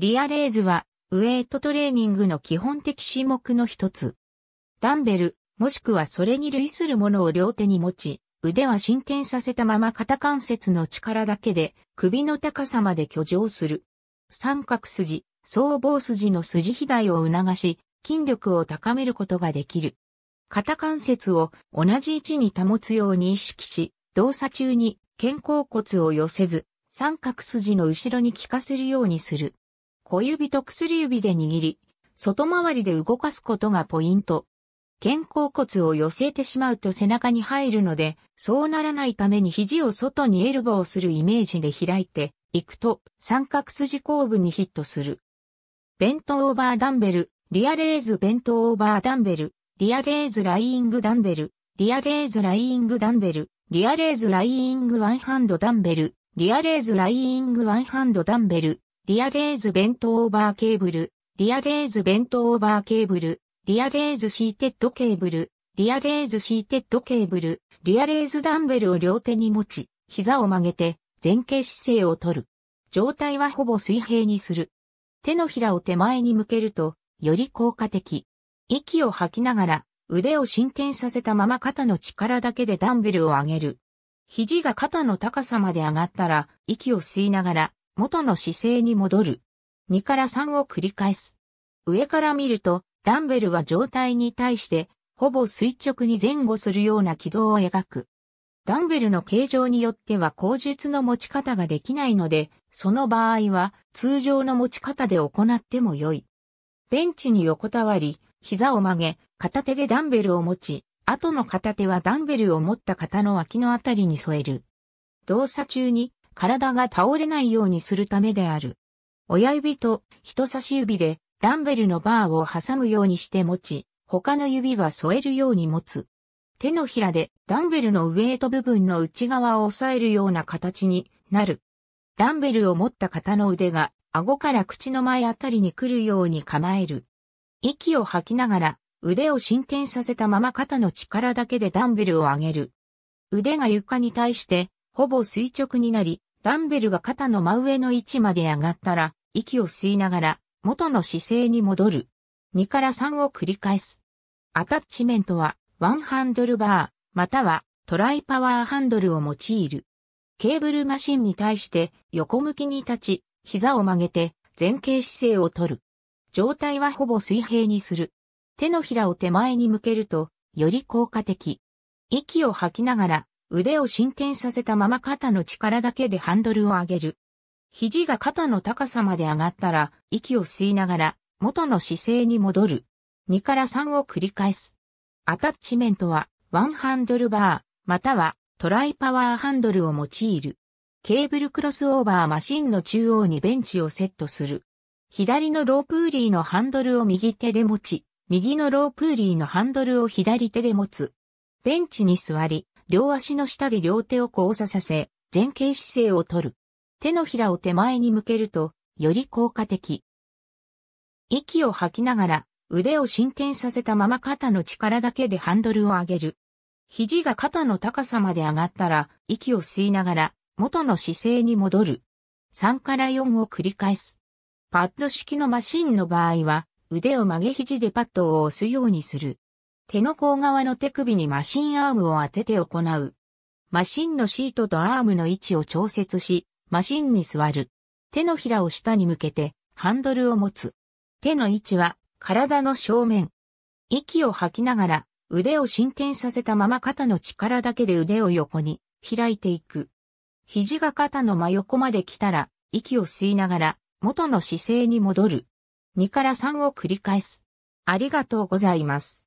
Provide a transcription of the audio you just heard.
リアレーズは、ウェイトトレーニングの基本的種目の一つ。ダンベル、もしくはそれに類するものを両手に持ち、腕は伸展させたまま肩関節の力だけで首の高さまで挙上する。三角筋、僧帽筋の筋肥大を促し、筋力を高めることができる。肩関節を同じ位置に保つように意識し、動作中に肩甲骨を寄せず、三角筋の後ろに効かせるようにする。小指と薬指で握り、外回りで動かすことがポイント。肩甲骨を寄せてしまうと背中に入るので、そうならないために肘を外にエルボーするイメージで開いていくと三角筋後部にヒットする。ベントオーバーダンベル、リアレーズベントオーバーダンベル、リアレーズライイングダンベル、リアレーズライイングダンベル、リアレーズライイングワンハンドダンベル、リアレーズライイングワンハンドダンベル、リアレーズベントオーバーケーブル、リアレーズベントオーバーケーブル、リアレーズシーテッドケーブル、リアレーズシーテッドケーブル、リアレーズダンベルを両手に持ち、膝を曲げて前傾姿勢をとる。状態はほぼ水平にする。手のひらを手前に向けると、より効果的。息を吐きながら、腕を進展させたまま肩の力だけでダンベルを上げる。肘が肩の高さまで上がったら、息を吸いながら、元の姿勢に戻る。2から3を繰り返す。上から見ると、ダンベルは状態に対して、ほぼ垂直に前後するような軌道を描く。ダンベルの形状によっては口述の持ち方ができないので、その場合は通常の持ち方で行っても良い。ベンチに横たわり、膝を曲げ、片手でダンベルを持ち、後の片手はダンベルを持った肩の脇のあたりに添える。動作中に体が倒れないようにするためである。親指と人差し指でダンベルのバーを挟むようにして持ち、他の指は添えるように持つ。手のひらでダンベルのウエイト部分の内側を押さえるような形になる。ダンベルを持った方の腕が顎から口の前あたりに来るように構える。息を吐きながら腕を進展させたまま肩の力だけでダンベルを上げる。腕が床に対してほぼ垂直になり、ダンベルが肩の真上の位置まで上がったら、息を吸いながら、元の姿勢に戻る。2から3を繰り返す。アタッチメントは、ワンハンドルバー、または、トライパワーハンドルを用いる。ケーブルマシンに対して横向きに立ち、膝を曲げて前傾姿勢をとる。状態はほぼ水平にする。手のひらを手前に向けると、より効果的。息を吐きながら腕を進展させたまま肩の力だけでハンドルを上げる。肘が肩の高さまで上がったら、息を吸いながら、元の姿勢に戻る。2から3を繰り返す。アタッチメントは、ワンハンドルバー、または、トライパワーハンドルを用いる。ケーブルクロスオーバーマシンの中央にベンチをセットする。左のロープーリーのハンドルを右手で持ち、右のロープーリーのハンドルを左手で持つ。ベンチに座り、両足の下で両手を交差させ、前傾姿勢をとる。手のひらを手前に向けると、より効果的。息を吐きながら、腕を伸展させたまま肩の力だけでハンドルを上げる。肘が肩の高さまで上がったら、息を吸いながら、元の姿勢に戻る。3から4を繰り返す。パッド式のマシンの場合は、腕を曲げ肘でパッドを押すようにする。手の甲側の手首にマシンアームを当てて行う。マシンのシートとアームの位置を調節し、マシンに座る。手のひらを下に向けて、ハンドルを持つ。手の位置は、体の正面。息を吐きながら、腕を伸展させたまま肩の力だけで腕を横に開いていく。肘が肩の真横まで来たら、息を吸いながら、元の姿勢に戻る。2から3を繰り返す。ありがとうございます。